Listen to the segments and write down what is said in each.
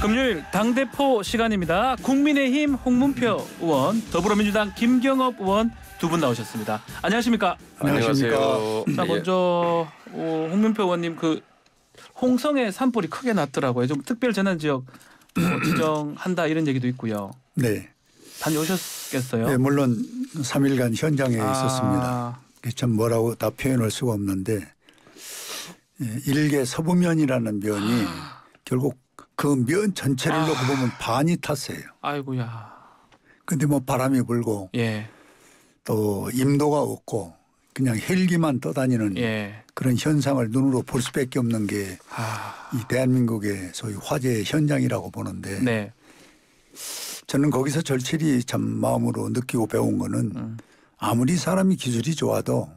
금요일 당대포 시간입니다. 국민의힘 홍문표 의원, 더불어민주당 김경업 의원 두 분 나오셨습니다. 안녕하십니까? 안녕하십니까? 자 예. 먼저 어, 홍문표 의원님 그 홍성에 산불이 크게 났더라고요. 좀 특별 재난 지역 뭐 지정한다 이런 얘기도 있고요. 네. 다녀오셨겠어요? 네, 물론 3일간 현장에 아. 있었습니다. 참 뭐라고 다 표현할 수가 없는데 예, 일개 서부면이라는 면이 아. 결국 그면 전체를 놓고 아. 보면 반이 탔어요. 아이고야. 근데 뭐 바람이 불고 예. 또 임도가 없고 그냥 헬기만 떠다니는 예. 그런 현상을 눈으로 볼 수밖에 없는 게이 아. 대한민국의 소위 화재 현장이라고 보는데 네. 저는 거기서 절실히 참 마음으로 느끼고 배운 거는 음. 아무리 사람이 기술이 좋아도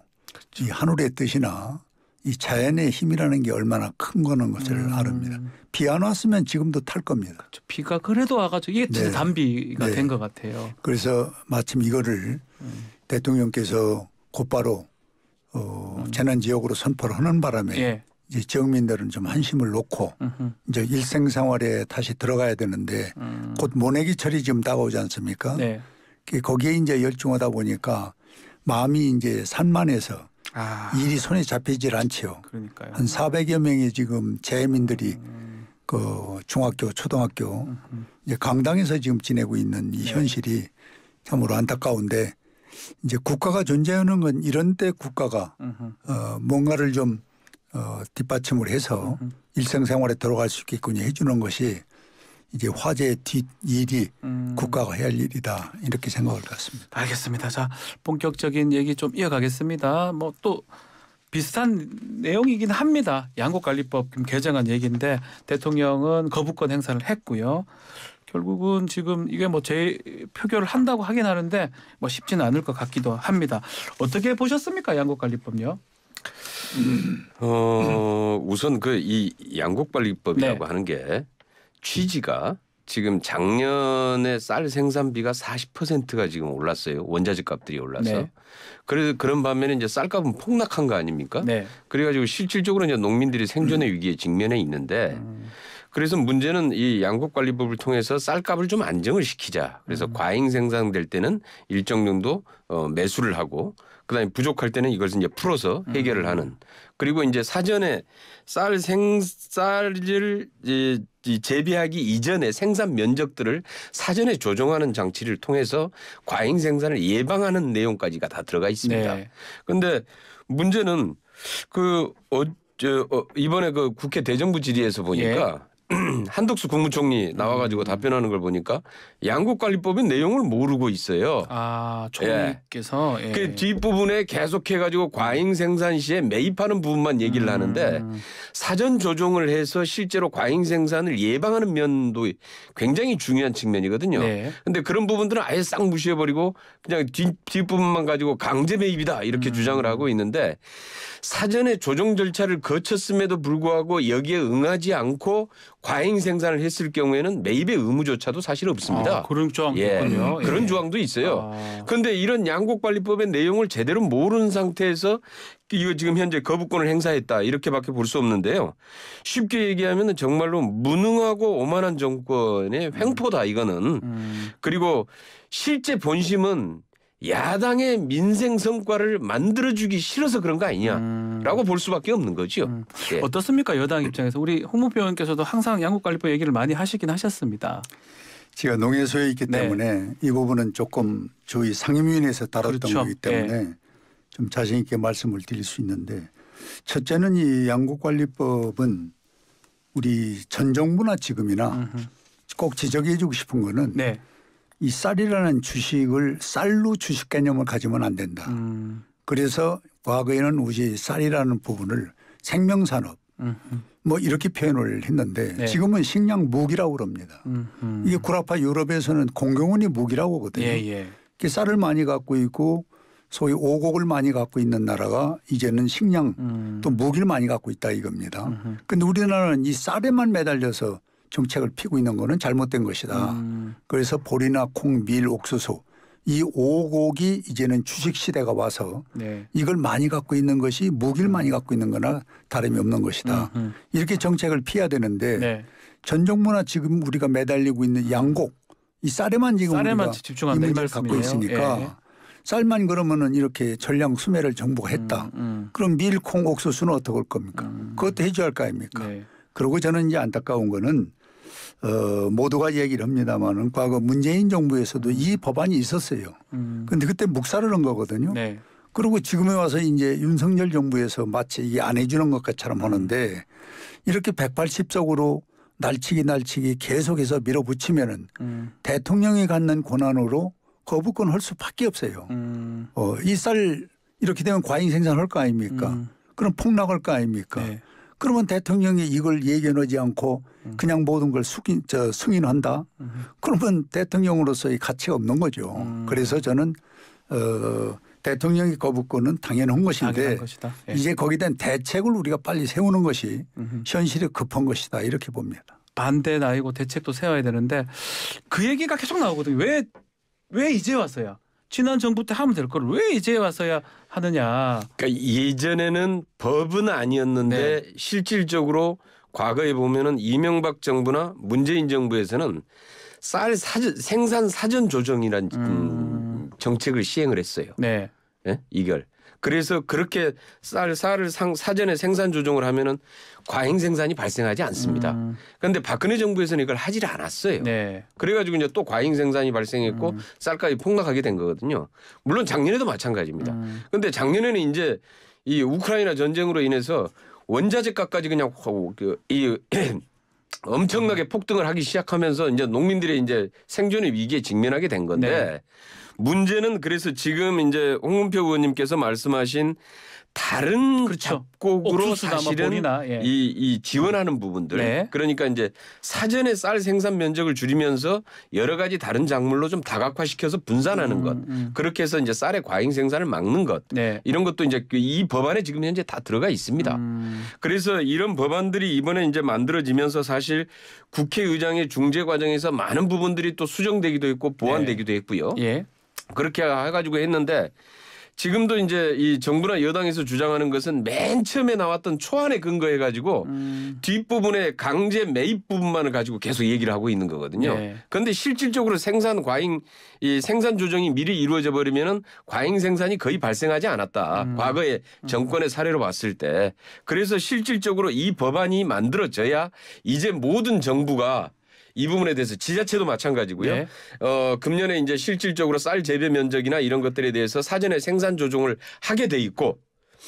그렇이 하늘의 뜻이나 이 자연의 힘이라는 게 얼마나 큰 거는 것을 음. 알습니다 비 안 왔으면 지금도 탈 겁니다. 그렇 비가 그래도 와가지고 이게 진짜 네. 단비가 네. 된것 같아요. 그래서 마침 이거를 음. 대통령께서 곧바로 어, 음. 재난 지역으로 선포를 하는 바람에 예. 이제 지역민들은 좀 한심을 놓고 음흠. 이제 일생 생활에 다시 들어가야 되는데 음. 곧 모내기철이 지금 다가오지 않습니까? 네. 그 거기에 이제 열중하다 보니까 마음이 이제 산만해서 아. 일이 손에 잡히질 않지요. 그러니까요. 한 400여 명의 지금 재민들이 음. 그 중학교, 초등학교 음. 이제 강당에서 지금 지내고 있는 이 네. 현실이 네. 참으로 안타까운데 이제 국가가 존재하는 건 이런 때 국가가 어, 뭔가를 좀 어, 뒷받침을 해서 음흠. 일상생활에 들어갈 수 있겠군요 해주는 것이 이제 화재 뒷일이 음. 국가가 해야 할 일이다 이렇게 생각을 했습니다. 알겠습니다. 자 본격적인 얘기 좀 이어가겠습니다. 뭐 또 비슷한 내용이긴 합니다. 양국관리법 개정안 얘기인데 대통령은 거부권 행사를 했고요. 결국은 지금 이게 뭐 제 표결을 한다고 하긴 하는데 뭐 쉽지는 않을 것 같기도 합니다. 어떻게 보셨습니까 양국관리법요? 음. 어 우선 그 이 양국관리법이라고 네. 하는 게 취지가 지금 작년에 쌀 생산비가 40%가 지금 올랐어요. 원자재 값들이 올라서. 네. 그래서 그런 반면에 이제 쌀값은 폭락한 거 아닙니까? 네. 그래가지고 실질적으로 이제 농민들이 생존의 음. 위기에 직면해 있는데 음. 그래서 문제는 이양국관리법을 통해서 쌀값을 좀 안정을 시키자. 그래서 음. 과잉 생산될 때는 일정 정도 어, 매수를 하고 그다음에 부족할 때는 이것을 이제 풀어서 음. 해결을 하는 그리고 이제 사전에 쌀 생쌀을 재배하기 이전에 생산 면적들을 사전에 조정하는 장치를 통해서 과잉 생산을 예방하는 내용까지가 다 들어가 있습니다. 그런데 네. 문제는 그 어, 저, 어, 이번에 그 국회 대정부 질의에서 보니까 예. 한덕수 국무총리 나와가지고 음. 답변하는 걸 보니까 양국관리법의 내용을 모르고 있어요. 아 예. 총리께서 예. 예. 그 뒷부분에 계속해가지고 과잉 생산 시에 매입하는 부분만 얘기를 음. 하는데 사전 조정을 해서 실제로 과잉 생산을 예방하는 면도 굉장히 중요한 측면이거든요. 그런데 네. 그런 부분들은 아예 싹 무시해버리고 그냥 뒷, 뒷부분만 가지고 강제 매입이다 이렇게 음. 주장을 하고 있는데 사전에 조정 절차를 거쳤음에도 불구하고 여기에 응하지 않고 과잉 생산을 했을 경우에는 매입의 의무조차도 사실 없습니다. 아, 그런 조항 예. 군요 예. 그런 조항도 있어요. 아. 그런데 이런 양곡관리법의 내용을 제대로 모르는 상태에서 이거 지금 현재 거부권을 행사했다 이렇게밖에 볼 수 없는데요. 쉽게 얘기하면 정말로 무능하고 오만한 정권의 음. 횡포다 이거는. 음. 그리고 실제 본심은 야당의 민생 성과를 만들어주기 싫어서 그런 거 아니냐라고 음. 볼 수밖에 없는 거죠. 음. 예. 어떻습니까 여당 입장에서 우리 홍문표 원께서도 항상 양국관리법 얘기를 많이 하시긴 하셨습니다. 제가 농해소에 있기 네. 때문에 이 부분은 조금 저희 상임위원회에서 다뤘던 그렇죠. 거기 예. 때문에 네. 좀 자신 있게 말씀을 드릴 수 있는데 첫째는 이 양국관리법은 우리 전 정부나 지금이나 음흠. 꼭 지적해 주고 싶은 거는 네. 이 쌀이라는 주식을 쌀로 주식 개념을 가지면 안 된다. 음. 그래서 과거에는 우리 쌀이라는 부분을 생명산업 음흠. 뭐 이렇게 표현을 했는데 네. 지금은 식량 무기라고 그럽니다. 음흠. 이게 구라파 유럽에서는 공경원이 무기라고 하거든요. 예, 예. 쌀을 많이 갖고 있고 소위 오곡을 많이 갖고 있는 나라가 이제는 식량 음. 또 무기를 많이 갖고 있다 이겁니다. 음흠. 근데 우리나라는 이 쌀에만 매달려서 정책을 피고 있는 거는 잘못된 것이다. 음. 그래서 보리나 콩, 밀, 옥수수 이오곡이 이제는 주식 시대가 와서 네. 이걸 많이 갖고 있는 것이 무기를 음. 많이 갖고 있는 거나 다름이 없는 것이다. 음, 음. 이렇게 정책을 피해야 되는데 네. 전종문화 지금 우리가 매달리고 있는 양곡 이 쌀에만 지금 쌀에만 우리가 집중한다, 이 문제를 이 갖고 있으니까 예. 쌀만 그러면은 이렇게 전량 수매를 정부가 했다. 음, 음. 그럼 밀, 콩, 옥수수는 어떻게 할 겁니까? 음. 그것도 해줘야 할거 아닙니까? 네. 그리고 저는 이제 안타까운 거는 어, 모두가 얘기를 합니다만은 과거 문재인 정부에서도 이 법안이 있었어요. 그런데 음. 그때 묵살을 한 거거든요. 네. 그리고 지금에 와서 이제 윤석열 정부에서 마치 이게 안 해주는 것처럼 하는데 이렇게 180석으로 날치기 날치기 계속해서 밀어붙이면은 음. 대통령이 갖는 권한으로 거부권 할 수밖에 없어요. 음. 어, 이 쌀 이렇게 되면 과잉 생산할 거 아닙니까? 음. 그럼 폭락할 거 아닙니까? 네. 그러면 대통령이 이걸 예견하지 않고 그냥 모든 걸 숙인, 저, 승인한다. 그러면 대통령으로서의 가치가 없는 거죠. 음. 그래서 저는 어, 대통령이 거부권은 당연한 것인데 당연한 예. 이제 거기에 대한 대책을 우리가 빨리 세우는 것이 현실이 급한 것이다 이렇게 봅니다. 반대 나이고 대책도 세워야 되는데 그 얘기가 계속 나오거든요. 왜 왜 이제 왔어요? 지난 정부 때 하면 될 걸 왜 이제 와서야 하느냐. 그러니까 예전에는 법은 아니었는데 네. 실질적으로 과거에 보면은 이명박 정부나 문재인 정부에서는 쌀 사전, 생산 사전 조정이란 음. 음. 정책을 시행을 했어요. 네. 예? 이걸 그래서 그렇게 쌀 쌀을 상, 사전에 생산 조정을 하면은 과잉 생산이 발생하지 않습니다. 음. 그런데 박근혜 정부에서는 이걸 하질 않았어요. 네. 그래가지고 이제 또 과잉 생산이 발생했고 음. 쌀값이 폭락하게 된 거거든요. 물론 작년에도 마찬가지입니다. 음. 그런데 작년에는 이제 이 우크라이나 전쟁으로 인해서 원자재값까지 그냥 그, 이 엄청나게 폭등을 하기 시작하면서 이제 농민들의 이제 생존의 위기에 직면하게 된 건데 네. 문제는 그래서 지금 이제 홍문표 의원님께서 말씀하신 다른 그렇죠. 작곡으로 뭐 사실은 예. 이, 이 지원하는 부분들 네. 그러니까 이제 사전에 쌀 생산 면적을 줄이면서 여러 가지 다른 작물로 좀 다각화시켜서 분산하는 음, 것 음. 그렇게 해서 이제 쌀의 과잉 생산을 막는 것 네. 이런 것도 이제 그 이 법안에 지금 현재 다 들어가 있습니다. 음. 그래서 이런 법안들이 이번에 이제 만들어지면서 사실 국회의장의 중재 과정에서 많은 부분들이 또 수정되기도 했고 보완되기도 네. 했고요. 예. 그렇게 해가지고 했는데 지금도 이제 이 정부나 여당에서 주장하는 것은 맨 처음에 나왔던 초안에 근거해 가지고 음. 뒷부분에 강제 매입 부분만을 가지고 계속 얘기를 하고 있는 거거든요. 네. 그런데 실질적으로 생산 과잉 이 생산 조정이 미리 이루어져 버리면은 과잉 생산이 거의 발생하지 않았다. 음. 과거에 음. 정권의 사례로 봤을 때 그래서 실질적으로 이 법안이 만들어져야 이제 모든 정부가 이 부분에 대해서 지자체도 마찬가지고요. 네. 어, 금년에 이제 실질적으로 쌀 재배 면적이나 이런 것들에 대해서 사전에 생산 조정을 하게 돼 있고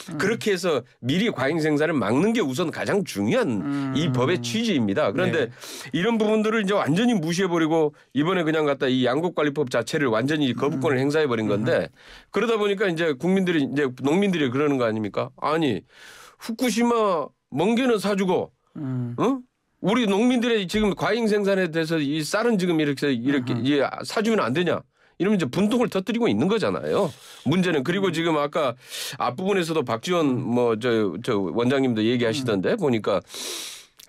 음. 그렇게 해서 미리 과잉 생산을 막는 게 우선 가장 중요한 음. 이 법의 취지입니다. 그런데 네. 이런 부분들을 이제 완전히 무시해버리고 이번에 그냥 갖다 이 양곡관리법 자체를 완전히 음. 거부권을 음. 행사해버린 건데 음. 그러다 보니까 이제 국민들이 이제 농민들이 그러는 거 아닙니까? 아니 후쿠시마 멍게는 사주고 어? 우리 농민들의 지금 과잉 생산에 대해서 이 쌀은 지금 이렇게 이렇게 예, 사주면 안 되냐? 이러면 이제 분통을 터뜨리고 있는 거잖아요. 문제는 그리고 음. 지금 아까 앞부분에서도 박지원 뭐 저 저 원장님도 얘기하시던데 음. 보니까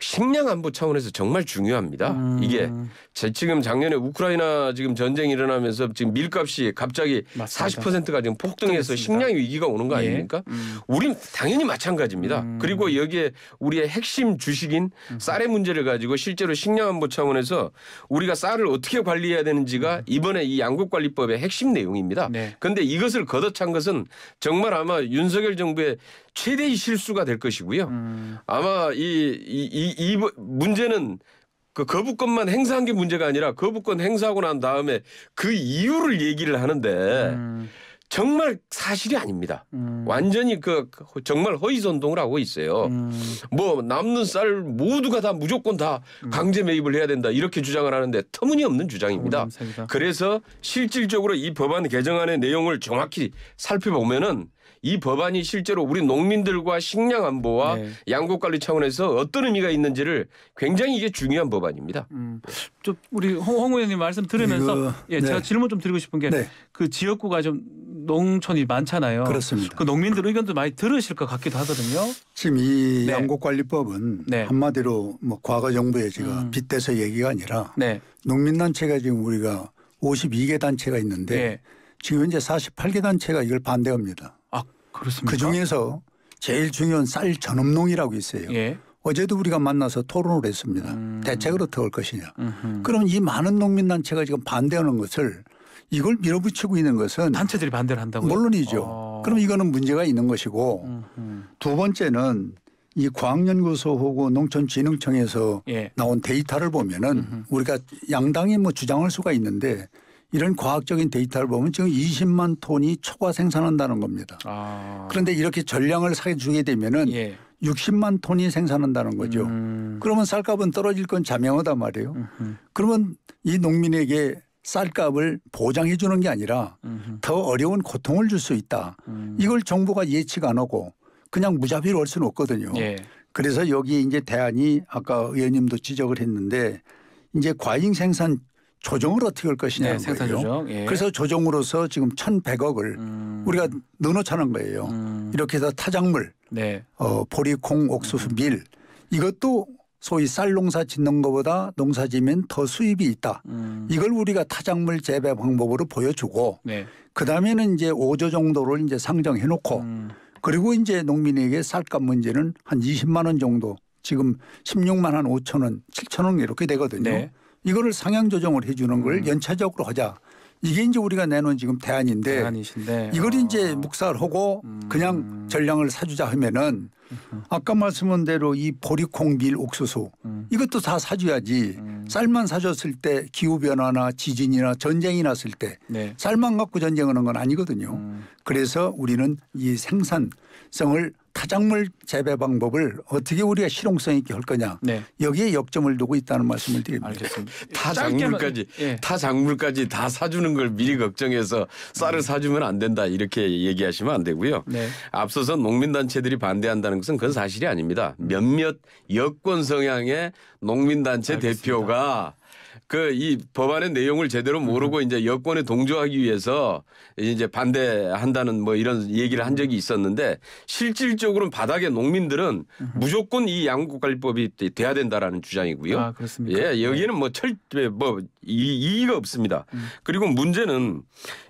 식량 안보 차원에서 정말 중요합니다. 음. 이게 제 지금 작년에 우크라이나 지금 전쟁 이 일어나면서 지금 밀값이 갑자기 맞습니다. 40%가 지금 폭등해서 식량 위기가 오는 거 예. 아닙니까? 예. 음. 우린 당연히 마찬가지입니다. 음. 그리고 여기에 우리의 핵심 주식인 음. 쌀의 문제를 가지고 실제로 식량 안보 차원에서 우리가 쌀을 어떻게 관리해야 되는지가 음. 이번에 이양국 관리법의 핵심 내용입니다. 네. 그런데 이것을 걷어찬 것은 정말 아마 윤석열 정부의 최대의 실수가 될 것이고요. 음. 아마 이, 이, 이 이, 문제는 그 거부권만 행사한 게 문제가 아니라 거부권 행사하고 난 다음에 그 이유를 얘기를 하는데 음. 정말 사실이 아닙니다. 음. 완전히 그, 그 정말 허위선동을 하고 있어요. 음. 뭐 남는 쌀 모두가 다 무조건 다 음. 강제 매입을 해야 된다 이렇게 주장을 하는데 터무니없는 주장입니다. 그래서 실질적으로 이 법안 개정안의 내용을 정확히 살펴보면은 이 법안이 실제로 우리 농민들과 식량 안보와 네. 양곡 관리 차원에서 어떤 의미가 있는지를 굉장히 이게 중요한 법안입니다. 음, 좀 우리 홍, 홍 의원님 말씀 들으면서 이거, 예, 네. 제가 질문 좀 드리고 싶은 게그 네. 지역구가 좀 농촌이 많잖아요. 그렇습니다. 그 농민들 의견도 많이 들으실 것 같기도 하거든요. 지금 이 네. 양곡관리법은 네. 한마디로 뭐 과거 정부의 제가 음. 빗대서 얘기가 아니라 농민단체가 지금 우리가 52개 단체가 있는데 지금 현재 48개 단체가 이걸 반대합니다. 그렇습니까? 그 중에서 제일 중요한 쌀 전업농이라고 있어요. 예. 어제도 우리가 만나서 토론을 했습니다. 음. 대책을 어떻게 할 것이냐. 음흠. 그럼 이 많은 농민단체가 지금 반대하는 것을 이걸 밀어붙이고 있는 것은 단체들이 반대를 한다고요? 물론이죠. 어. 그럼 이거는 문제가 있는 것이고 음흠. 두 번째는 이 과학연구소하고 농촌진흥청에서 예. 나온 데이터를 보면은 음흠. 우리가 양당이 뭐 주장할 수가 있는데 이런 과학적인 데이터를 보면 지금 20만 톤이 초과 생산한다는 겁니다. 아. 그런데 이렇게 전량을 사주게 되면은 예. 60만 톤이 생산한다는 거죠. 음. 그러면 쌀값은 떨어질 건 자명하단 말이에요. 음흠. 그러면 이 농민에게 쌀값을 보장해 주는 게 아니라 음흠. 더 어려운 고통을 줄 수 있다. 음. 이걸 정부가 예측 안 하고 그냥 무자비로 할 수는 없거든요. 예. 그래서 여기 이제 대안이 아까 의원님도 지적을 했는데 이제 과잉 생산 조정을 어떻게 할 것이냐는 네, 거예요. 예. 그래서 조정으로서 지금 1,100억을 음. 우리가 넣어놓자는 거예요. 음. 이렇게 해서 타작물, 네. 어, 보리, 콩, 옥수수, 음. 밀 이것도 소위 쌀 농사 짓는 것보다 농사 지면 더 수입이 있다. 음. 이걸 우리가 타작물 재배 방법으로 보여주고 네. 그다음에는 이제 5조 정도를 이제 상정해 놓고 음. 그리고 이제 농민에게 쌀값 문제는 한 20만 원 정도 지금 16만 한 5천 원, 7천 원 이렇게 되거든요. 네. 이거를 상향 조정을 해주는 걸 음. 연차적으로 하자. 이게 이제 우리가 내놓은 지금 대안인데 대안이신데. 이걸 어. 이제 아. 묵살 하고 음. 그냥 전량을 사주자 하면은 아까 말씀한 대로 이 보리콩 밀 옥수수 음. 이것도 다 사줘야지 음. 쌀만 사줬을 때 기후 변화나 지진이나 전쟁이 났을 때 네. 쌀만 갖고 전쟁하는 건 아니거든요. 음. 그래서 우리는 이 생산성을 타작물 재배 방법을 어떻게 우리가 실용성 있게 할 거냐 네. 여기에 역점을 두고 있다는 말씀을 드립니다. 알겠습니다. 타작물까지 예. 타작물까지 예. 다 사주는 걸 미리 걱정해서 쌀을 음. 사주면 안 된다 이렇게 얘기하시면 안 되고요. 네. 앞서서 농민단체들이 반대한다는 것은 그건 사실이 아닙니다. 몇몇 여권 성향의 농민단체 알겠습니다. 대표가 그이 법안의 내용을 제대로 모르고 음. 이제 여권에 동조하기 위해서 이제 반대한다는 뭐 이런 얘기를 한 적이 있었는데 실질적으로는 바닥의 농민들은 음. 무조건 이 양국관리법이 돼야 된다라는 주장이고요. 아, 그렇습니까? 예, 여기는 뭐철뭐 네. 예, 뭐 이의가 없습니다. 음. 그리고 문제는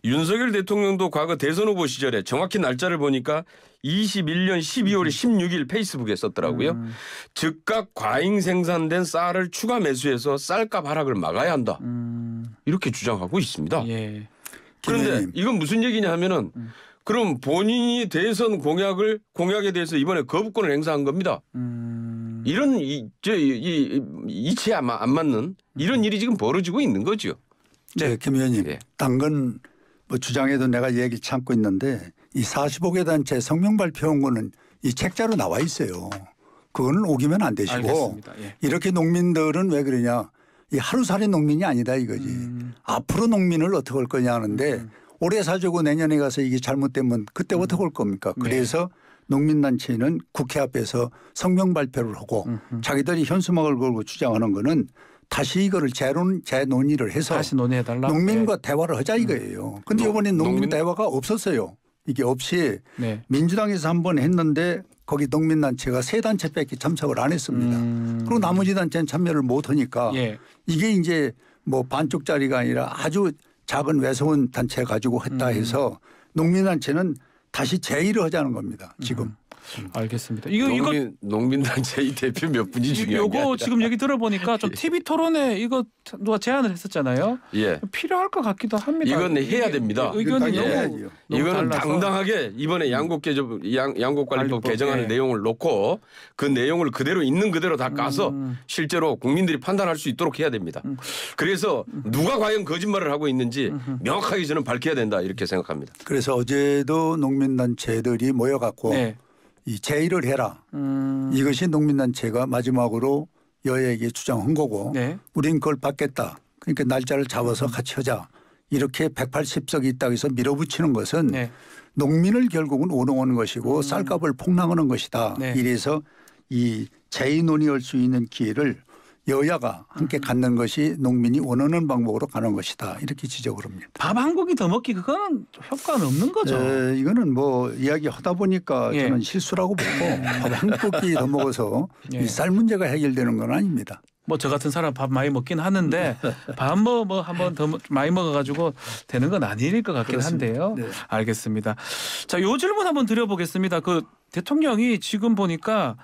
윤석열 대통령도 과거 대선 후보 시절에 정확히 날짜를 보니까 21년 12월 16일 페이스북에 썼더라고요. 음. 즉각 과잉 생산된 쌀을 추가 매수해서 쌀값 하락을 막아야 한다. 음. 이렇게 주장하고 있습니다. 예. 그런데 이건 무슨 얘기냐 하면은 음. 그럼 본인이 대선 공약을 공약에 대해서 이번에 거부권을 행사한 겁니다. 음. 이런 이저이 이치에 안 맞는 이런 음. 일이 지금 벌어지고 있는 거죠. 네, 김 의원님. 예. 당근 뭐 주장해도 내가 얘기 참고 있는데 이 45개 단체 성명 발표한 거는 이 책자로 나와 있어요. 그거는 오기면 안 되시고 예. 이렇게 농민들은 왜 그러냐 이 하루살이 농민이 아니다 이거지 음. 앞으로 농민을 어떻게 할 거냐 하는데 음. 올해 사주고 내년에 가서 이게 잘못되면 그때 음. 어떻게 할 겁니까 네. 그래서 네. 농민단체는 국회 앞에서 성명 발표를 하고 자기들이 현수막을 걸고 주장하는 거는 다시 이거를 재론 재논의를 해서 다시 논의해 달라. 농민과 네. 대화를 하자 이거예요. 음. 근데 이번에 농민, 농민, 대화가 없었어요. 이게 없이 네. 민주당에서 한 번 했는데 거기 농민단체가 세 단체밖에 참석을 안 했습니다. 음. 그리고 나머지 단체는 참여를 못 하니까 예. 이게 이제 뭐 반쪽짜리가 아니라 아주 작은 외소원 단체 가지고 했다 음. 해서 음. 농민단체는 다시 제의를 하자는 겁니다. 지금. 음. 음. 알겠습니다. 이거 농민, 이거 농민단체 이 대표 몇 분이 중요한 거 지금 얘기 들어보니까 좀 TV 예. 토론에 이거 누가 제안을 했었잖아요. 예. 필요할 것 같기도 합니다. 이건 해야 됩니다. 의견이 너무, 너무 이거는 달라서. 당당하게 이번에 음. 양곡 개정 양, 양곡 관리법 개정안의 예. 내용을 놓고 그 내용을 그대로 있는 그대로 다 까서 음. 실제로 국민들이 판단할 수 있도록 해야 됩니다. 음. 그래서 음. 누가 과연 거짓말을 하고 있는지 음. 명확하게 저는 밝혀야 된다 이렇게 생각합니다. 그래서 어제도 농민단체들이 모여갖고 네. 이 제의를 해라. 음. 이것이 농민단체가 마지막으로 여야에게 주장한 거고 네. 우린 그걸 받겠다. 그러니까 날짜를 잡아서 같이 하자. 이렇게 180석이 있다고 해서 밀어붙이는 것은 네. 농민을 결국은 오롱하는 것이고 음. 쌀값을 폭락하는 것이다. 네. 이래서 이제의 논의할 수 있는 기회를 여야가 함께 음. 갖는 것이 농민이 원하는 방법으로 가는 것이다 이렇게 지적을 합니다. 밥 한 고기 더 먹기 그거는 효과는 없는 거죠. 네, 이거는 뭐 이야기하다 보니까 예. 저는 실수라고 보고 음. 밥한 고기 더 먹어서 예. 쌀 문제가 해결되는 건 아닙니다. 뭐 저 같은 사람 밥 많이 먹긴 하는데 밥뭐뭐한 번 더 많이 먹어가지고 되는 건 아닐 것 같긴 그렇습니다. 한데요. 네. 알겠습니다. 자, 요 질문 한번 드려보겠습니다. 그 대통령이 지금 보니까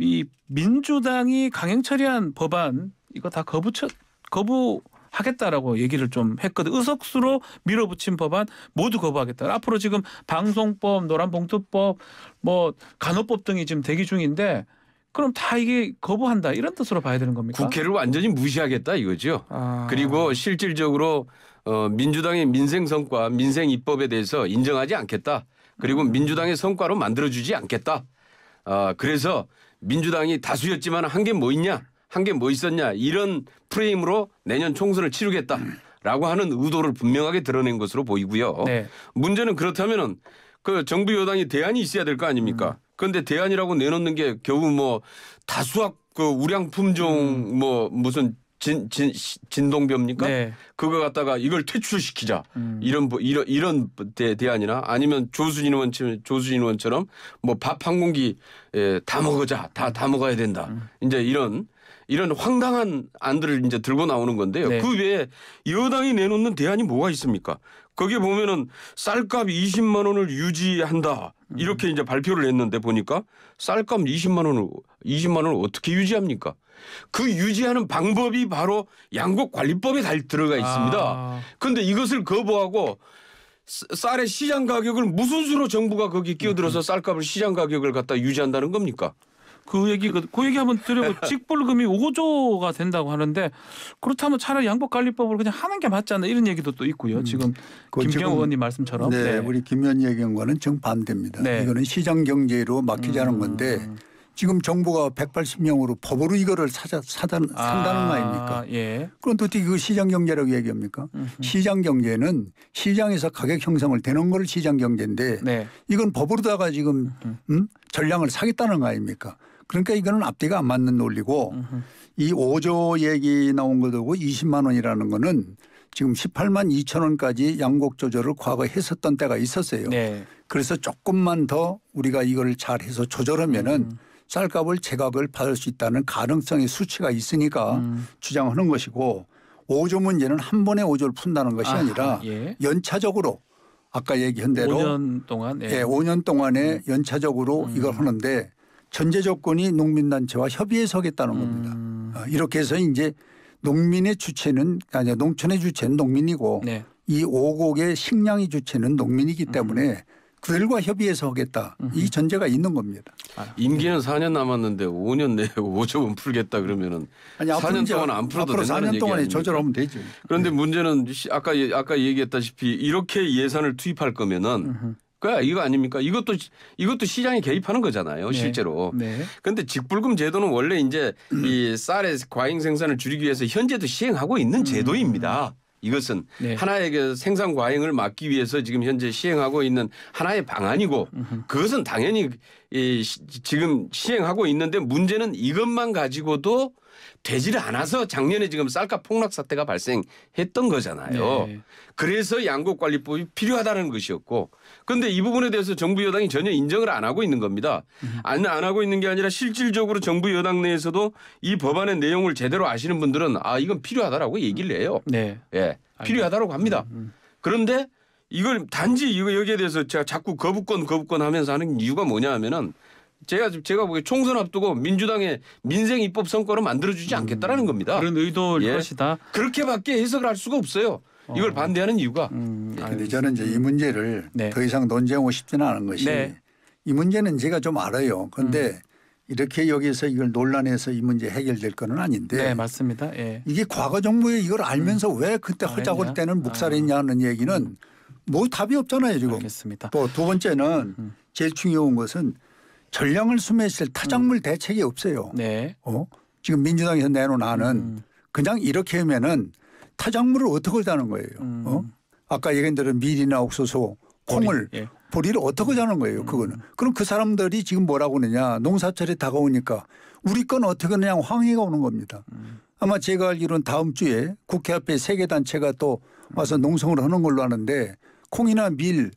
이 민주당이 강행 처리한 법안 이거 다 거부 처, 거부 하겠다라고 얘기를 좀 했거든. 의석수로 밀어붙인 법안 모두 거부하겠다. 앞으로 지금 방송법, 노란봉투법, 뭐 간호법 등이 지금 대기 중인데 그럼 다 이게 거부한다 이런 뜻으로 봐야 되는 겁니까? 국회를 완전히 무시하겠다 이거죠. 아... 그리고 실질적으로 어, 민주당의 민생 성과, 민생 입법에 대해서 인정하지 않겠다. 그리고 음. 민주당의 성과로 만들어주지 않겠다. 아, 그래서 민주당이 다수였지만 한 게 뭐 있냐? 한 게 뭐 있었냐? 이런 프레임으로 내년 총선을 치르겠다. 라고 하는 의도를 분명하게 드러낸 것으로 보이고요. 네. 문제는 그렇다면은 그 정부 여당이 대안이 있어야 될 거 아닙니까? 음. 그런데 대안이라고 내놓는 게 겨우 뭐 다수학 그 우량 품종 음. 뭐 무슨 진, 진, 진동비입니까? 네. 그거 갖다가 이걸 퇴출시키자. 음. 이런, 뭐, 이런, 이런 대, 대안이나 아니면 조수진 의원처럼, 조수진 의원처럼 뭐 밥 한 공기 에, 예, 다 먹어자. 다, 다 먹어야 된다. 음. 이제 이런 이런 황당한 안들을 이제 들고 나오는 건데요. 네. 그 외에 여당이 내놓는 대안이 뭐가 있습니까? 거기에 보면은 쌀값 20만 원을 유지한다. 이렇게 이제 발표를 했는데 보니까 쌀값 20만 원을 20만 원을 어떻게 유지합니까? 그 유지하는 방법이 바로 양곡 관리법에 잘 들어가 아. 있습니다. 아. 그런데 이것을 거부하고 쌀의 시장 가격을 무슨 수로 정부가 거기 끼어들어서 쌀값을 시장 가격을 갖다 유지한다는 겁니까? 그 얘기가 그, 그 얘기 한번 드려고 직불금이 5조가 된다고 하는데 그렇다면 차라리 양복관리법으로 그냥 하는 게 맞지 않나 이런 얘기도 또 있고요. 음. 지금 그 김경 의원님 말씀처럼 네, 네. 우리 김현 의원과는 정반대입니다. 네. 이거는 시장 경제로 맡기자는 음. 건데 지금 정부가 180명으로 법으로 이거를 사자, 사단, 아, 산다는 아, 닙니까 예. 그럼 도대체 그 시장 경제라고 얘기합니까? 음흠. 시장 경제는 시장에서 가격 형성을 되는 걸 시장 경제인데 네. 이건 법으로다가 지금 음, 전량을 사겠다는 거 아닙니까? 그러니까 이거는 앞뒤가 안 맞는 논리고 으흠. 이 5조 얘기 나온 거하고 20만 원이라는 거는 지금 18만 2천 원까지 양곡 조절을 과거 했었던 때가 있었어요. 네. 그래서 조금만 더 우리가 이걸 잘 해서 조절하면은 음. 쌀값을 제각을 받을 수 있다는 가능성의 수치가 있으니까 음. 주장하는 것이고 5조 문제는 한 번에 5조를 푼다는 것이 아 아니라 예. 연차적으로 아까 얘기한 대로 5년 동안 예. 예 5년 동안에 음. 연차적으로 음. 이걸 하는데 전제 조건이 농민단체와 협의해서 하겠다는 음. 겁니다. 어, 이렇게 해서 이제 농민의 주체는 아니 농촌의 주체는 농민이고 네. 이오곡의 식량의 주체는 농민이기 음. 때문에 음. 그 그들과 협의해서 하겠다 음. 이 전제가 있는 겁니다. 아, 임기는 4년 남았는데 5년 내에 5조 원 풀겠다 그러면은 아니, 4년 동안 안 풀어도 앞으로 4년 동안에 조절하면 되죠. 그런데 네. 문제는 아까 아까 얘기했다시피 이렇게 예산을 투입할 거면은 거야 이거 아닙니까? 이것도 이것도 시장에 개입하는 거잖아요 네. 실제로. 그런데 네. 직불금 제도는 원래 이제 이 쌀의 과잉 생산을 줄이기 위해서 현재도 시행하고 있는 음. 제도입니다. 음. 이것은 네. 하나의 그 생산 과잉을 막기 위해서 지금 현재 시행하고 있는 하나의 방안이고 그것은 당연히 이, 지금 시행하고 있는데 문제는 이것만 가지고도 되지 않아서 작년에 지금 쌀값 폭락 사태가 발생했던 거잖아요. 네. 그래서 양곡관리법이 필요하다는 것이었고 그런데 이 부분에 대해서 정부 여당이 전혀 인정을 안 하고 있는 겁니다. 음. 안, 안 하고 있는 게 아니라 실질적으로 정부 여당 내에서도 이 법안의 내용을 제대로 아시는 분들은 아 이건 필요하다라고 얘기를 해요. 네. 예. 필요하다라고 합니다. 음, 음. 그런데 이걸 단지 이거 여기에 대해서 제가 자꾸 거부권 거부권 하면서 하는 이유가 뭐냐 하면은 제가 제가 보기에 총선 앞두고 민주당의 민생 입법 성과를 만들어주지 음, 않겠다라는 겁니다. 그런 의도일 예. 것이다. 그렇게밖에 해석을 할 수가 없어요. 어. 이걸 어. 반대하는 이유가. 음, 아, 근데 저는 이제 이 문제를 네. 더 이상 논쟁하고 싶지는 않은 것이 네. 이 문제는 제가 좀 알아요. 그런데 음. 이렇게 여기서 이걸 논란해서 이 문제 해결될 건 아닌데. 네, 맞습니다. 예. 이게 과거 정부에 이걸 음. 알면서 음. 왜 그때 허자고 때는 묵살했냐는 아. 얘기는 음. 뭐 답이 없잖아요, 지금. 알겠습니다. 또 두 번째는 제일 중요한 것은 전량을 수매실 타작물 음. 대책이 없어요. 네. 어? 지금 민주당에서 내놓은 안은 음. 그냥 이렇게 하면은 타작물을 어떻게 자는 거예요. 음. 어? 아까 얘기한 대로 밀이나 옥수수, 콩을 보리, 예. 보리를 어떻게 자는 음. 거예요. 그거는. 음. 그럼 그 사람들이 지금 뭐라고 그러냐. 농사철이 다가오니까 우리 건 어떻게 그냥 황해가 오는 겁니다. 음. 아마 제가 알기로는 다음 주에 국회 앞에 세계 단체가 또 와서 농성을 하는 걸로 아는데 콩이나 밀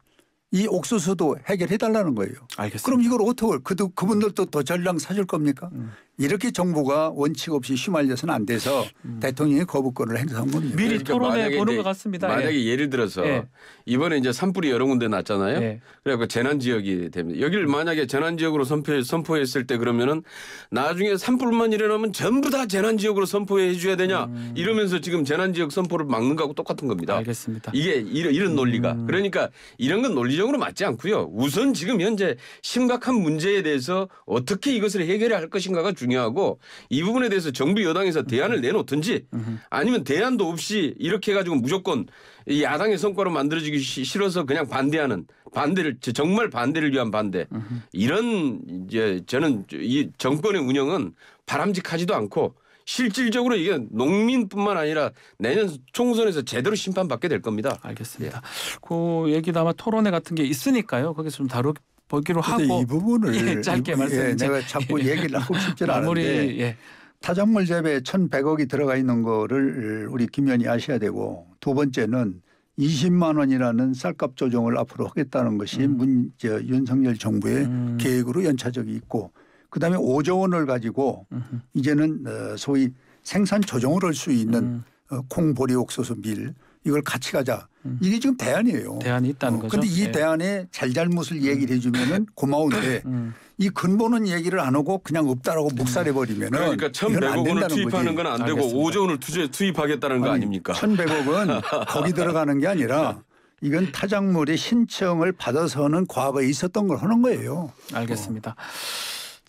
이 옥수수도 해결해 달라는 거예요. 알겠습니다. 그럼 이걸 어떻게 그 그분들도 더 전량 사줄 겁니까? 음. 이렇게 정부가 원칙 없이 휘말려서는 안 돼서 음. 대통령이 거부권을 행사한 겁니다. 미리 그러니까 토론해 보는 것 같습니다. 만약에 예. 를 들어서 예. 이번에 이제 산불이 여러 군데 났잖아요. 예. 그래갖고 재난 지역이 됩니다. 여기를 음. 만약에 재난 지역으로 선포, 선포했을 때 그러면은 나중에 산불만 일어나면 전부 다 재난 지역으로 선포해 줘야 되냐 음. 이러면서 지금 재난 지역 선포를 막는 거하고 똑같은 겁니다. 알겠습니다. 이게 이런, 이런 논리가 음. 그러니까 이런 건 논리적으로 맞지 않고요. 우선 지금 현재 심각한 문제에 대해서 어떻게 이것을 해결할 것인가가 중요하고 이 부분에 대해서 정부 여당에서 대안을 음. 내놓든지 음. 아니면 대안도 없이 이렇게 해가지고 무조건 이 야당의 성과로 만들어지기 싫어서 그냥 반대하는 반대를 정말 반대를 위한 반대 음. 이런 이제 저는 이 정권의 운영은 바람직하지도 않고 실질적으로 이게 농민뿐만 아니라 내년 총선에서 제대로 심판받게 될 겁니다. 알겠습니다. 예. 그 얘기도 아마 토론회 같은 게 있으니까요. 거기서 좀 다루, 보기로 하고 이 부분을 예, 짧게 말씀 예, 내가 자꾸 예. 얘기를 하고 싶지 않은데 예. 타작물 재배 1,100억이 들어가 있는 거를 우리 김 의원이 아셔야 되고 두 번째는 20만 원이라는 쌀값 조정을 앞으로 하겠다는 것이 음. 문, 저, 윤석열 정부의 음. 계획으로 연차적이 있고 그다음에 5조 원을 가지고 음 이제는 어, 소위 생산 조정을 할 수 있는 음. 어, 콩 보리 옥수수 밀 이걸 같이 가자. 음. 이게 지금 대안이에요. 대안이 있다는 어, 거죠. 그런데 이 네. 대안에 잘잘못을 얘기를 해주면은 고마운데 음. 이 근본은 얘기를 안 하고 그냥 없다라고 음. 묵살해 버리면은 그러니까 천백억원을 투입하는 건 안 되고 오조원을 투입하겠다는 거 아닙니까? 천백억은 거기 들어가는 게 아니라 이건 타작물의 신청을 받아서는 과거에 있었던 걸 하는 거예요. 알겠습니다. 어.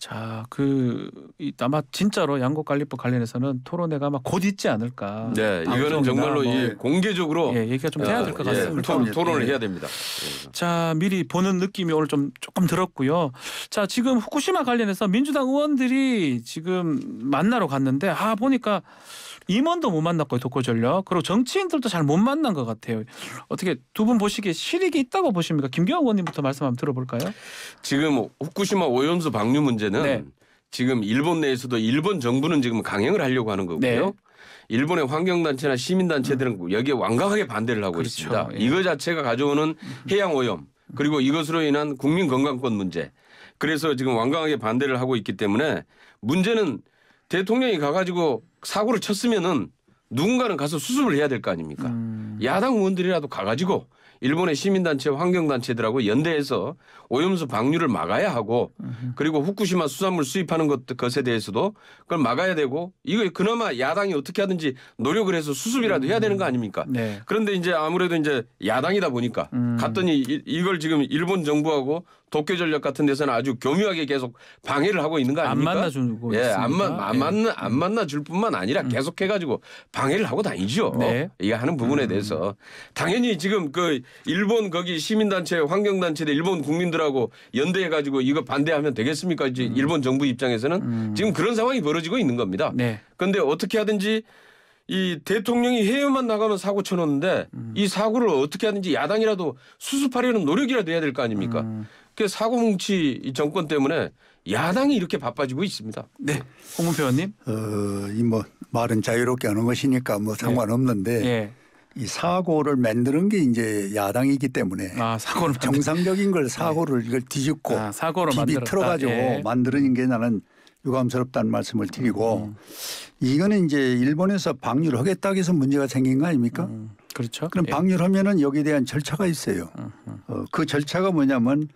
자, 그 이, 아마 진짜로 양곡 관리법 관련해서는 토론회가 아마 곧 있지 않을까. 네, 이거는 정말로 뭐, 이 예. 공개적으로 예, 얘기가 좀 돼야 될것 아, 예, 같습니다. 예, 토론, 예. 토론을 해야 됩니다. 자, 미리 보는 느낌이 오늘 좀 조금 들었고요. 자, 지금 후쿠시마 관련해서 민주당 의원들이 지금 만나러 갔는데 아 보니까 임원도 못 만났고요 독거전략 그리고 정치인들도 잘 못 만난 것 같아요. 어떻게 두 분 보시기에 실익이 있다고 보십니까? 김경호 의원님부터 말씀 한번 들어볼까요? 지금 후쿠시마 오염수 방류 문제는 네. 지금 일본 내에서도 일본 정부는 지금 강행을 하려고 하는 거고요. 네. 일본의 환경단체나 시민단체들은 음. 여기에 완강하게 반대를 하고 그렇죠. 있습니다. 예. 이거 자체가 가져오는 음. 해양 오염 그리고 이것으로 인한 국민 건강권 문제 그래서 지금 완강하게 반대를 하고 있기 때문에 문제는 대통령이 가가지고 사고를 쳤으면은 누군가는 가서 수습을 해야 될 거 아닙니까? 음. 야당 의원들이라도 가가지고 일본의 시민단체 환경단체들하고 연대해서 오염수 방류를 막아야 하고 그리고 후쿠시마 수산물 수입하는 것, 것에 대해서도 그걸 막아야 되고 이거 그나마 야당이 어떻게 하든지 노력을 해서 수습이라도 해야 되는 거 음. 아닙니까? 네. 그런데 이제 아무래도 이제 야당이다 보니까 음. 갔더니 이걸 지금 일본 정부하고 도쿄 전력 같은 데서는 아주 교묘하게 계속 방해를 하고 있는 거 아닙니까? 안 만나주고 예, 안, 만, 안 만나 예. 안 만나줄 뿐만 아니라 음. 계속해가지고 방해를 하고 다니죠. 네. 이거 하는 부분에 음. 대해서 당연히 지금 그 일본 거기 시민단체 환경단체들 일본 국민들하고 연대해가지고 이거 반대하면 되겠습니까? 이제 음. 일본 정부 입장에서는 음. 지금 그런 상황이 벌어지고 있는 겁니다. 네. 그런데 어떻게 하든지 이 대통령이 해외만 나가면 사고 쳐놓는데 음. 이 사고를 어떻게 하든지 야당이라도 수습하려는 노력이라도 해야 될 거 아닙니까? 음. 그 사고뭉치 정권 때문에 야당이 이렇게 바빠지고 있습니다. 네, 홍문표 의원님. 어, 이 뭐 말은 자유롭게 하는 것이니까 뭐 네. 상관없는데 네. 이 사고를 만드는 게 이제 야당이기 때문에 아, 사고를 정상적인 걸 사고를 네. 이걸 뒤집고 아, 사고로 뒤비틀어 가지고 네. 예. 만드는 게 나는 유감스럽다는 말씀을 드리고 음. 이거는 이제 일본에서 방류하겠다고 해서 문제가 생긴 거 아닙니까? 음. 그렇죠. 그럼 방류하면은 여기에 대한 절차가 있어요. 음. 음. 어, 그 절차가 뭐냐면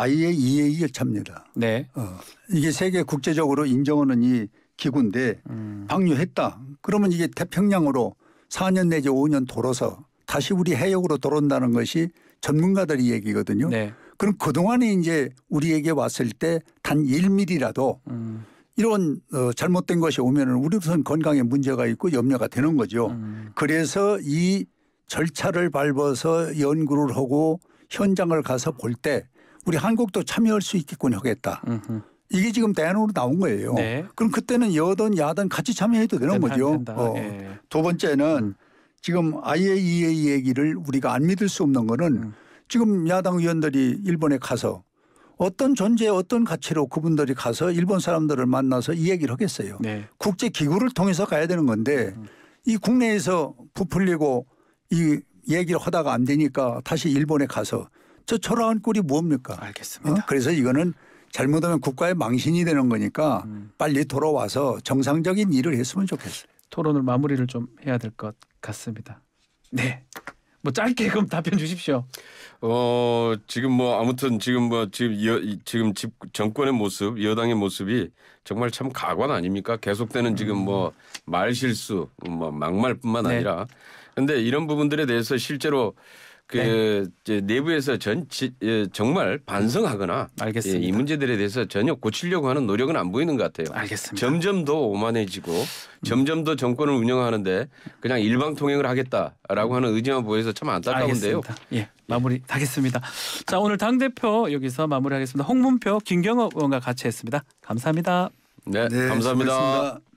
i a e a 에 찹니다. 네. 어, 이게 세계 국제적으로 인정하는 이 기구인데 음. 방류했다. 그러면 이게 태평양으로 4년 내지 5년 돌아서 다시 우리 해역으로 돌아온다는 것이 전문가들의 얘기거든요. 네. 그럼 그동안에 이제 우리에게 왔을 때 단 1mm라도 음. 이런 어, 잘못된 것이 오면 우리선 우 건강에 문제가 있고 염려가 되는 거죠. 음. 그래서 이 절차를 밟아서 연구를 하고 현장을 가서 볼때 우리 한국도 참여할 수 있게끔 하겠다. 음흠. 이게 지금 대안으로 나온 거예요. 네. 그럼 그때는 여든 야든 같이 참여해도 되는 거죠. 어. 예. 두 번째는 지금 IAEA e 얘기를 우리가 안 믿을 수 없는 거는 음. 지금 야당 의원들이 일본에 가서 어떤 존재 어떤 가치로 그분들이 가서 일본 사람들을 만나서 이 얘기를 하겠어요. 네. 국제 기구를 통해서 가야 되는 건데 음. 이 국내에서 부풀리고 이 얘기를 하다가 안 되니까 다시 일본에 가서 저 초라한 꼴이 뭡니까? 알겠습니다. 어? 그래서 이거는 잘못하면 국가의 망신이 되는 거니까 음. 빨리 돌아와서 정상적인 일을 했으면 좋겠어요. 토론을 마무리를 좀 해야 될 것 같습니다. 네. 뭐 짧게 그럼 답변 주십시오. 어 지금 뭐 아무튼 지금 뭐 지금 여, 지금 집 정권의 모습 여당의 모습이 정말 참 가관 아닙니까? 계속되는 지금 음. 뭐 말실수 뭐 막말뿐만 네. 아니라 네. 근데 이런 부분들에 대해서 실제로 그 네. 내부에서 전 예, 정말 반성하거나 예, 알겠습니다. 이 문제들에 대해서 전혀 고치려고 하는 노력은 안 보이는 것 같아요. 알겠습니다. 점점 더 오만해지고 점점 더 정권을 운영하는데 그냥 일방 통행을 하겠다라고 하는 의지만 보여서 참 안타까운데요. 알겠습니다. 예. 마무리 하겠습니다. 자, 오늘 당 대표 여기서 마무리하겠습니다. 홍문표 김경호 의원과 같이 했습니다. 감사합니다. 네, 네 감사합니다 수고하셨습니다.